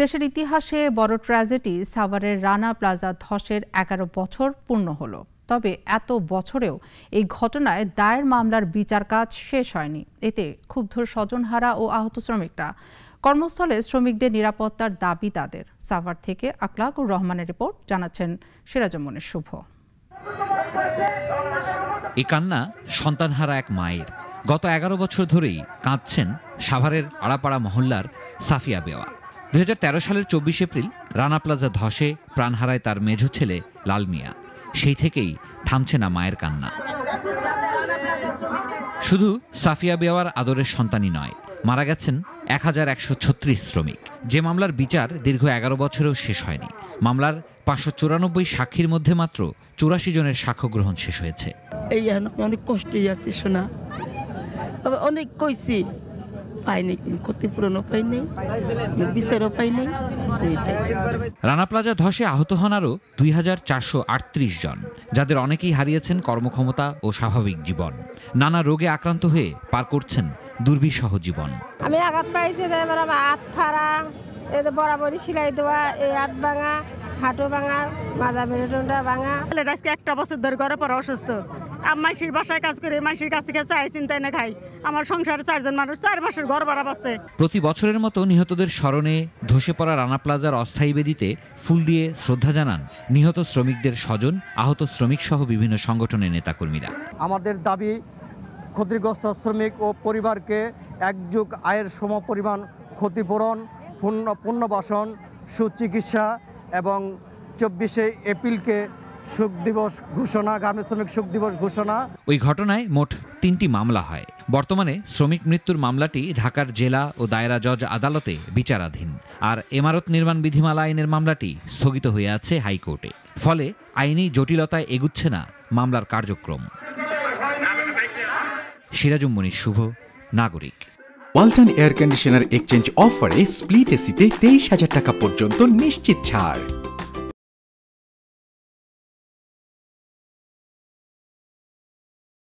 দেশের ইতিহাসে বড় ট্র্যাজেডি সাভারের রানা প্লাজা ধসের এগারো বছর পূর্ণ হল তবে এত বছরেও এই ঘটনায় দায়ের মামলার বিচার কাজ শেষ হয়নি এতে ক্ষুব্ধ স্বজনহারা ও আহত শ্রমিকরা কর্মস্থলে শ্রমিকদের নিরাপত্তার দাবি তাদের সাভার থেকে আকলাকুর রহমানের রিপোর্ট জানাচ্ছেন সিরাজমনের শুভ এ কান্না সন্তানহারা এক মায়ের গত এগারো বছর ধরেই কাঁদছেন সাভারের আড়াপাড়া মহল্লার সাফিয়া বেওয়া দু সালের চব্বিশ এপ্রিল রানা প্লাজা ধসে প্রাণ হারায় তার মেঝ ছেলে লাল মিয়া সেই থেকেই থামছে না মায়ের কান্না শুধু সাফিয়া বেওয়ার আদরের সন্তানই নয় মারা গেছেন এক হাজার একশো ছত্রিশ শ্রমিক যে মামলার বিচার দীর্ঘ এগারো বছরেও শেষ হয়নি মামলার পাঁচশো চুরানব্বই সাক্ষীর মধ্যে মাত্র চুরাশি জনের সাক্ষ্য গ্রহণ শেষ হয়েছে এই অনেক কষ্টই আছি শোনা অনেক কইছি পাইনি ক্ষতিপূরণও পাইনি বিচারও পাইনি রানা প্লাজা ধসে আহত হন আরও দুই জন যাদের অনেকেই হারিয়েছেন কর্মক্ষমতা ও স্বাভাবিক জীবন নানা রোগে আক্রান্ত হয়ে পার করছেন দুর্বিষহ জীবন আমি আঘাত পাইছি হাত ফাড়া বরাবরই সিলাই দেওয়া এই হাত ভাঙা হাঁটু ভাঙা মাজা মেরুদণ্ডটা ভাঙা আজকে একটা বছর ধরে করার পর অসুস্থ মাইসির বাসায় কাজ করে মাইসির কাছ থেকে চাই চিন্তায় না খাই আমার সংসারে চারজন মানুষ চার মাসের ঘর ভাড়া পাচ্ছে প্রতি বছরের মতো নিহতদের স্মরণে ধসে পড়া রানা প্লাজার অস্থায়ী বেদিতে ফুল দিয়ে শ্রদ্ধা জানান নিহত শ্রমিকদের স্বজন আহত শ্রমিক সহ বিভিন্ন সংগঠনের নেতাকর্মীরা আমাদের দাবি ক্ষতিগ্রস্ত শ্রমিক ও পরিবারকে একযুগ আয়ের সম পরিমাণ ক্ষতিপূরণ পূর্ণ পুণ্যবাসন সুচিকিৎসা এবং চব্বিশে এপ্রিলকে সুখ দিবস ঘোষণা গ্রামের শ্রমিক সুখ দিবস ঘোষণা ওই ঘটনায় মোট তিনটি মামলা হয় বর্তমানে শ্রমিক মৃত্যুর মামলাটি ঢাকার জেলা ও দায়রা জজ আদালতে বিচারাধীন আর এমারত নির্মাণ বিধিমালা আইনের মামলাটি স্থগিত হয়ে আছে হাইকোর্টে ফলে আইনি জটিলতায় এগুচ্ছে না মামলার কার্যক্রম সিরাজুম্মনি শুভ নাগরিক ওয়ালটন এয়ার কন্ডিশনার এক্সচেঞ্জ অফারে স্প্লিট এসিতে তেইশ হাজার টাকা পর্যন্ত নিশ্চিত ছাড়